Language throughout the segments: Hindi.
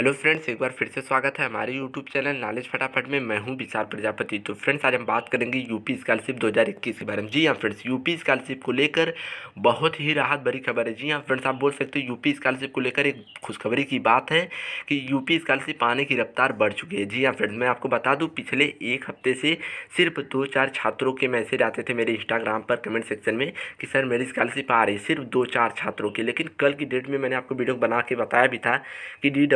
हेलो फ्रेंड्स एक बार फिर से स्वागत है हमारे यूट्यूब चैनल नॉलेज फटाफट में मैं हूं विचार प्रजापति तो फ्रेंड्स आज हम बात करेंगे यूपी स्कॉलरशिप 2021 के बारे में जी हाँ फ्रेंड्स यूपी स्कॉलरशिप को लेकर बहुत ही राहत भरी खबर है जी हाँ फ्रेंड्स आप बोल सकते हो यूपी स्कॉलरशिप को लेकर एक खुशखबरी की बात है कि यूपी स्कॉलरशिप आने की रफ्तार बढ़ चुकी है जी हाँ फ्रेंड्स मैं आपको बता दूँ पिछले एक हफ्ते से सिर्फ दो चार छात्रों के मैसेज आते थे मेरे इंस्टाग्राम पर कमेंट सेक्शन में कि सर मेरी स्कॉलरशिप आ रही है सिर्फ दो चार छात्रों की लेकिन कल की डेट में मैंने आपको वीडियो बना के बताया भी था कि डी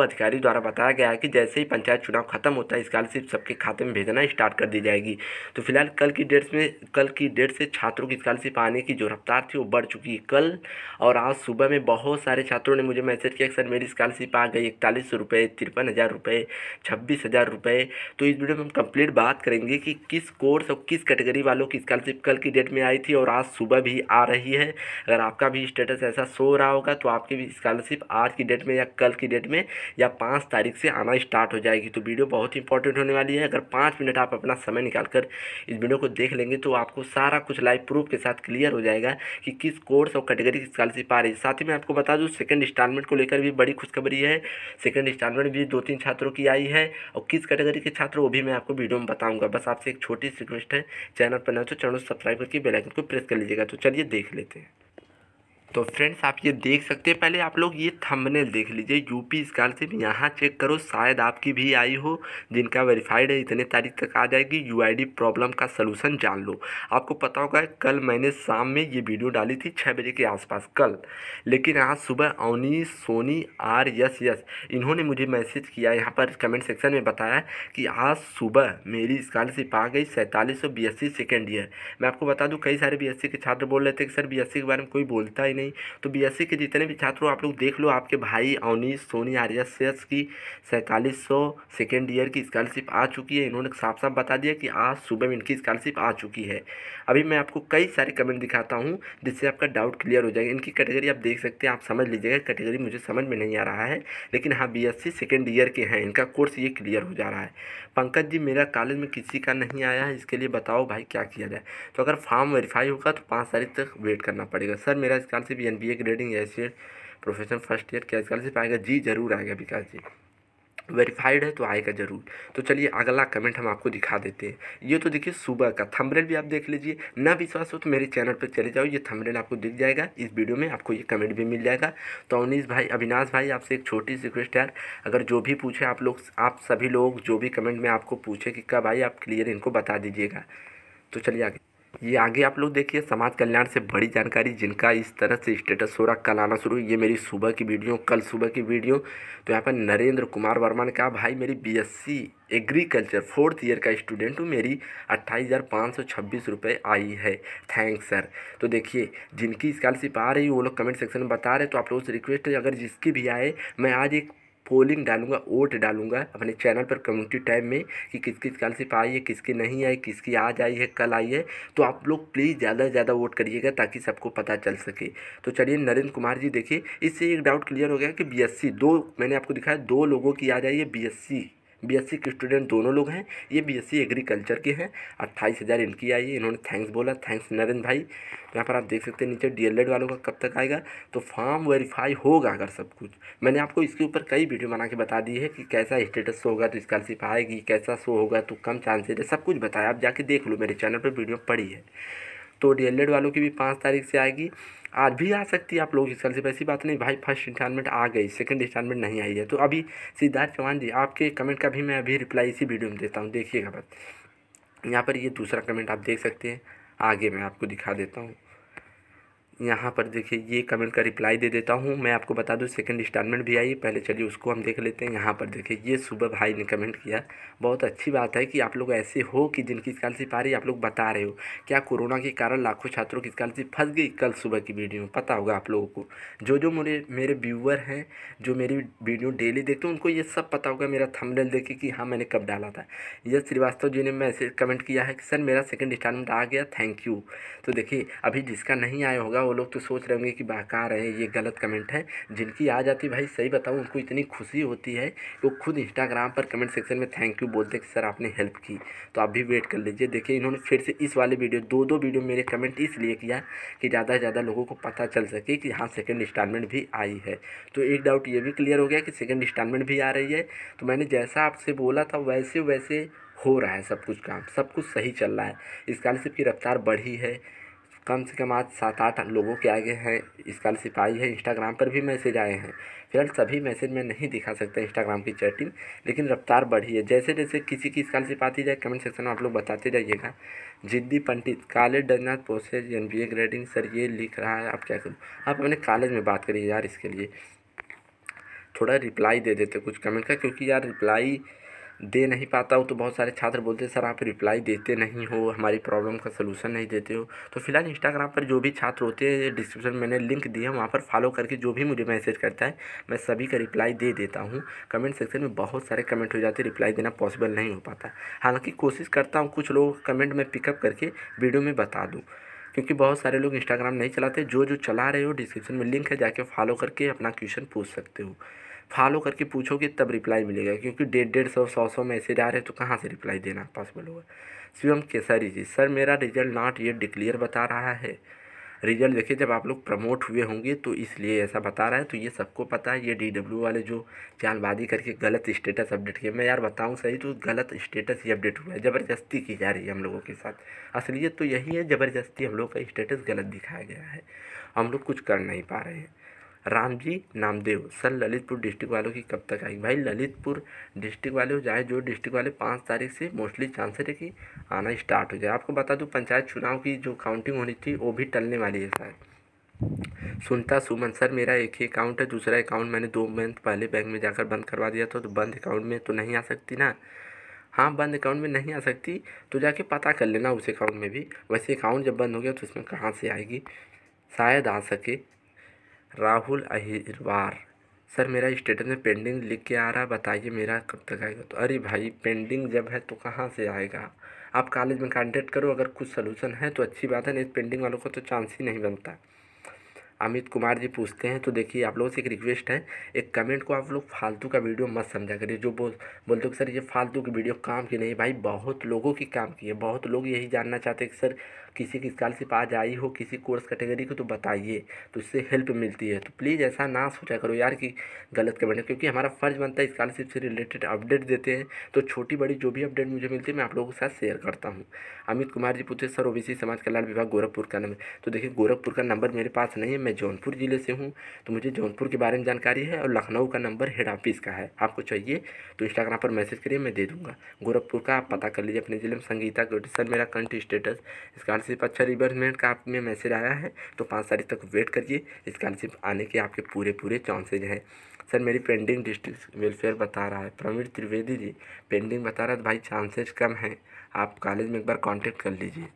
अधिकारी द्वारा बताया गया है कि जैसे ही पंचायत चुनाव खत्म होता है स्कॉलरशिप सबके खाते में भेजना स्टार्ट कर दी जाएगी तो फिलहाल कल की डेट में कल की डेट से छात्रों की स्कॉलरशिप आने की जो रफ्तार थी वो बढ़ चुकी है कल और आज सुबह में बहुत सारे छात्रों ने मुझे मैसेज किया सर मेरी स्कॉलरशिप आ गई इकतालीस सौ रुपये तिरपन हज़ार रुपये छब्बीस हज़ार रुपये तो इस वीडियो में हम कंप्लीट बात करेंगे कि किस कोर्स और किस कैटेगरी वालों की स्कॉलरशिप कल की डेट में आई थी और आज सुबह भी आ रही है अगर आपका भी स्टेटस ऐसा सो रहा होगा तो आपकी भी स्कॉलरशिप आज की डेट में या कल की डेट में या पाँच तारीख से आना स्टार्ट हो जाएगी तो वीडियो बहुत इंपॉर्टेंट होने वाली है अगर पाँच मिनट आप अपना समय निकाल कर इस वीडियो को देख लेंगे तो आपको सारा कुछ लाइव प्रूफ के साथ क्लियर हो जाएगा कि किस कोर्स और कैटेगरी की स्कॉलरशिप आ रही है साथ ही मैं आपको बता दूँ सेकेंड इंस्टॉलमेंट को लेकर भी बड़ी खुशखबरी है सेकेंड इंस्टॉलमेंट भी दो तीन छात्रों की आई है और किस कैटेगरी के छात्र वो भी मैं आपको वीडियो में बताऊँगा बस आपसे एक छोटी सी रिक्वेस्ट है चैनल पर ना तो चैनल सब्सक्राइब करके बेलाइकन को प्रेस कर लीजिएगा तो चलिए देख लेते हैं तो फ्रेंड्स आप ये देख सकते हैं पहले आप लोग ये थंबनेल देख लीजिए यूपी स्कॉलरशिप यहाँ चेक करो शायद आपकी भी आई हो जिनका वेरीफाइड है इतने तारीख तक आ जाएगी यूआईडी प्रॉब्लम का सलूशन जान लो आपको पता होगा कल मैंने शाम में ये वीडियो डाली थी छः बजे के आसपास कल लेकिन आज सुबह Avni Soni R S S इन्होंने मुझे मैसेज किया यहाँ पर कमेंट सेक्शन में बताया कि आज सुबह मेरी स्कॉलरशिप आ गई सैंतालीस सौ बी सेकेंड ईयर मैं आपको बता दूँ कई सारे बी के छात्र बोल रहे थे कि सर बी के बारे में कोई बोलता ही नहीं नहीं तो बी के जितने भी छात्र हो आप लोग देख लो आपके भाई अवनीश सोनी आर्या शेष की सैंतालीस सौ सेकेंड ईयर की स्कॉलरशिप आ चुकी है इन्होंने साफ साफ बता दिया कि आज सुबह में इनकी स्कॉलरशिप आ चुकी है अभी मैं आपको कई सारे कमेंट दिखाता हूँ जिससे आपका डाउट क्लियर हो जाएगा इनकी कैटेगरी आप देख सकते हैं आप समझ लीजिएगा कैटेगरी मुझे समझ में नहीं आ रहा है लेकिन हाँ बी एस सेकेंड ईयर के हैं इनका कोर्स ये क्लियर हो जा रहा है पंकज जी मेरा कॉलेज में किसी का नहीं आया है इसके लिए बताओ भाई क्या किया जाए तो अगर फॉर्म वेरीफाई होगा तो पाँच तारीख तक वेट करना पड़ेगा सर मेरा scholarship scholarship N B A grading associate profession first year क्या स्कॉलरशिप आएगा जी जरूर आएगा विकास जी वेरीफाइड है तो आएगा जरूर तो चलिए अगला कमेंट हम आपको दिखा देते हैं ये तो देखिए सुबह का थंबनेल भी आप देख लीजिए ना विश्वास हो तो मेरे चैनल पर चले जाओ ये थंबनेल आपको दिख जाएगा इस वीडियो में आपको ये कमेंट भी मिल जाएगा तो अवनीश भाई अविनाश भाई आपसे एक छोटी सी रिक्वेस्ट यार अगर जो भी पूछे आप लोग आप सभी लोग जो भी कमेंट में आपको पूछे कि कब आई आप क्लियर इनको बता दीजिएगा तो चलिए आगे ये आगे आप लोग देखिए समाज कल्याण से बड़ी जानकारी जिनका इस तरह से स्टेटस हो रहा कल आना शुरू ये मेरी सुबह की वीडियो कल सुबह की वीडियो तो यहाँ पर नरेंद्र कुमार वर्मा ने कहा भाई मेरी बीएससी एग्रीकल्चर फोर्थ ईयर का स्टूडेंट हूँ मेरी अट्ठाईस हज़ार पाँच सौ छब्बीस रुपये आई है थैंक्स सर तो देखिए जिनकी स्कॉलरशिप आ रही है वो लोग कमेंट सेक्शन में बता रहे तो आप लोगों से रिक्वेस्ट है अगर जिसकी भी आए मैं आज एक पोलिंग डालूंगा वोट डालूंगा अपने चैनल पर कम्युनिटी टाइम में कि किस किस स्कॉलरशिप आई है किसकी नहीं आई किसकी आज आई है कल आई है तो आप लोग प्लीज़ ज़्यादा से ज़्यादा वोट करिएगा ताकि सबको पता चल सके तो चलिए नरेंद्र कुमार जी देखिए इससे एक डाउट क्लियर हो गया कि बीएससी दो मैंने आपको दिखाया दो लोगों की आ जाइए बी बीएससी के स्टूडेंट दोनों लोग हैं ये बीएससी एग्रीकल्चर के हैं अट्ठाईस हज़ार इनकी आई है इन्होंने थैंक्स बोला थैंक्स नरेंद्र भाई यहाँ पर आप देख सकते हैं नीचे डीएलएड वालों का कब तक आएगा तो फॉर्म वेरीफाई होगा अगर सब कुछ मैंने आपको इसके ऊपर कई वीडियो बना के बता दी है कि कैसा स्टेटस शो होगा तो स्कॉलरशिप आएगी कैसा शो होगा तो कम चांसेज है सब कुछ बताया आप जाके देख लो मेरे चैनल पर वीडियो पड़ी है तो डी वालों की भी पाँच तारीख से आएगी आज भी आ सकती है आप लोग इस कल से वैसी तो बात नहीं भाई फर्स्ट इंस्टॉलमेंट आ गई सेकंड इंस्टॉलमेंट नहीं आई है तो अभी सिद्धार्थ चौहान जी आपके कमेंट का भी मैं अभी रिप्लाई इसी वीडियो में देता हूँ देखिएगा बस यहाँ पर ये दूसरा कमेंट आप देख सकते हैं आगे मैं आपको दिखा देता हूँ यहाँ पर देखिए ये कमेंट का रिप्लाई दे देता हूँ मैं आपको बता दूँ सेकंड इंस्टॉलमेंट भी आई पहले चलिए उसको हम देख लेते हैं यहाँ पर देखिए ये सुबह भाई ने कमेंट किया बहुत अच्छी बात है कि आप लोग ऐसे हो कि जिनकी स्कॉलरशिप आ रही आप लोग बता रहे हो क्या कोरोना के कारण लाखों छात्रों की स्कॉलरशिप फंस गई कल सुबह की वीडियो में पता होगा आप लोगों को जो जो मेरे मेरे व्यूअर हैं जो मेरी वीडियो डेली देखते हैं उनको ये सब पता होगा मेरा थमलेल देखे कि हाँ मैंने कब डाला था यश श्रीवास्तव जी ने मैसेज कमेंट किया है कि सर मेरा सेकेंड इंस्टॉलमेंट आ गया थैंक यू तो देखिए अभी जिसका नहीं आया होगा वो लोग तो सोच रहे होंगे कि बहका रहे हैं ये गलत कमेंट है जिनकी आ जाती भाई सही बताऊँ उनको इतनी खुशी होती है वो खुद इंस्टाग्राम पर कमेंट सेक्शन में थैंक यू बोलते कि सर आपने हेल्प की तो आप भी वेट कर लीजिए देखिए इन्होंने फिर से इस वाले वीडियो दो दो वीडियो मेरे कमेंट इसलिए किया कि ज़्यादा से ज़्यादा लोगों को पता चल सके कि हाँ सेकेंड इंस्टॉलमेंट भी आई है तो एक डाउट ये भी क्लियर हो गया कि सेकेंड इंस्टॉलमेंट भी आ रही है तो मैंने जैसा आपसे बोला था वैसे वैसे हो रहा है सब कुछ काम सब कुछ सही चल रहा है स्कॉलरशिप की रफ्तार बढ़ी है कम से कम आज सात आठ लोगों के आगे हैं इसका आई है इंस्टाग्राम पर भी मैसेज आए हैं फिलहाल सभी मैसेज मैं नहीं दिखा सकता इंस्टाग्राम की चैटिंग लेकिन रफ्तार बढ़ी है जैसे जैसे किसी की स्कॉलरशिप आती जाए कमेंट सेक्शन में आप लोग बताते जाइएगा जिद्दी पंडित college does not process N B A grading sir ये लिख रहा है आप क्या करूँ आप अपने कॉलेज में बात करिए यार इसके लिए थोड़ा रिप्लाई दे देते कुछ कमेंट का क्योंकि यार रिप्लाई दे नहीं पाता हूँ तो बहुत सारे छात्र बोलते सर आप रिप्लाई देते नहीं हो हमारी प्रॉब्लम का सलूशन नहीं देते हो तो फिलहाल इंस्टाग्राम पर जो भी छात्र होते हैं डिस्क्रिप्शन मैंने लिंक दिया है वहाँ पर फॉलो करके जो भी मुझे मैसेज करता है मैं सभी का रिप्लाई दे देता हूँ कमेंट सेक्शन में बहुत सारे कमेंट हो जाते हैं रिप्लाई देना पॉसिबल नहीं हो पाता हालाँकि कोशिश करता हूँ कुछ लोग कमेंट में पिकअप करके वीडियो में बता दूँ क्योंकि बहुत सारे लोग इंस्टाग्राम नहीं चलाते जो जो चला रहे हो डिस्क्रिप्शन में लिंक है जाके फॉलो करके अपना क्वेश्चन पूछ सकते हो फॉलो करके पूछोगे तब रिप्लाई मिलेगा क्योंकि डेढ़ डेढ़ सौ सौ सौ मैसेज आ रहे हैं तो कहाँ से रिप्लाई देना पॉसिबल होगा शिवम केसरी जी सर मेरा रिजल्ट नॉट ये डिक्लेयर बता रहा है रिजल्ट देखिए जब आप लोग प्रमोट हुए होंगे तो इसलिए ऐसा बता रहा है तो ये सबको पता है ये डी डब्ल्यू वाले जो चालबाजी करके गलत स्टेटस अपडेट किए मैं यार बताऊँ सही तो गलत स्टेटस ही अपडेट हुआ है ज़बरदस्ती की जा रही है हम लोगों के साथ असलियत तो यही है ज़बरदस्ती हम लोग का स्टेटस गलत दिखाया गया है हम लोग कुछ कर नहीं पा रहे हैं रामजी नामदेव सर ललितपुर डिस्ट्रिक्ट वालों की कब तक आएगी भाई ललितपुर डिस्ट्रिक्ट वाले जाए जो डिस्ट्रिक्ट वाले पाँच तारीख से मोस्टली चांसेस है कि आना स्टार्ट हो जाए आपको बता दूँ पंचायत चुनाव की जो काउंटिंग होनी थी वो भी टलने वाली है शायद सुनता सुमन सर मेरा एक ही अकाउंट है दूसरा अकाउंट मैंने दो मंथ पहले बैंक में जाकर बंद करवा दिया था तो बंद अकाउंट में तो नहीं आ सकती ना हाँ बंद अकाउंट में नहीं आ सकती तो जाके पता कर लेना उस अकाउंट में भी वैसे अकाउंट जब बंद हो गया तो उसमें कहाँ से आएगी शायद आ सके राहुल अहिरवार सर मेरा स्टेटस में पेंडिंग लिख के आ रहा है बताइए मेरा कब तक आएगा तो अरे भाई पेंडिंग जब है तो कहाँ से आएगा आप कॉलेज में कॉन्टेक्ट करो अगर कुछ सलूशन है तो अच्छी बात है नहीं पेंडिंग तो वालों का तो चांस ही नहीं बनता अमित कुमार जी पूछते हैं तो देखिए आप लोगों से एक रिक्वेस्ट है एक कमेंट को आप लोग फालतू का वीडियो मत समझा करिए जो बोल बोलते हो सर ये फालतू की वीडियो काम की नहीं भाई बहुत लोगों की काम की है बहुत लोग यही जानना चाहते हैं कि सर किसी की स्कॉलरशिप आज आई हो किसी कोर्स कैटेगरी को तो बताइए तो इससे हेल्प मिलती है तो प्लीज़ ऐसा ना सोचा करो यार कि गलत कमेंट है क्योंकि हमारा फ़र्ज़ बनता है स्कॉलरशिप से रिलेटेड अपडेट देते हैं तो छोटी बड़ी जो भी अपडेट मुझे मिलती है मैं आप लोगों के साथ शेयर करता हूँ अमित कुमार जी पूछे सर ओ समाज कल्याण विभाग गोरखपुर का नंबर तो देखिए गोरखपुर का नंबर मेरे पास नहीं है मैं मैं जौनपुर ज़िले से हूँ तो मुझे जौनपुर के बारे में जानकारी है और लखनऊ का नंबर हेड ऑफिस का है आपको चाहिए तो इंस्टाग्राम पर मैसेज करिए मैं दे दूँगा गोरखपुर का आप पता कर लीजिए अपने ज़िले में संगीता सर मेरा कंट स्टेटस स्कॉलरशिप अच्छा रिवर्समेंट का आप में मैसेज आया है तो पाँच तारीख तक वेट करिए स्कॉलरशिप आने के आपके पूरे पूरे चांसेज हैं सर मेरी पेंडिंग डिस्ट्रिक्ट वेलफेयर बता रहा है प्रवीण त्रिवेदी जी पेंडिंग बता रहा है तो भाई चांसेस कम हैं आप कॉलेज में एक बार कांटेक्ट कर लीजिए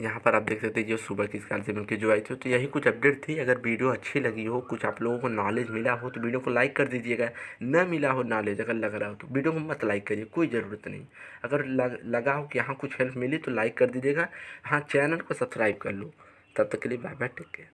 यहाँ पर आप देख सकते हैं जो सुबह किस ख्याल से मिलकर जो आई थी तो यही कुछ अपडेट थी अगर वीडियो अच्छी लगी हो कुछ आप लोगों को नॉलेज मिला हो तो वीडियो को लाइक कर दीजिएगा न मिला हो नॉलेज अगर लग रहा हो तो वीडियो को मत लाइक करिए कोई ज़रूरत नहीं अगर लगा हो कि यहाँ कुछ हेल्प मिली तो लाइक कर दीजिएगा हाँ चैनल को सब्सक्राइब कर लो तब तक के लिए बाय बाय टेक केयर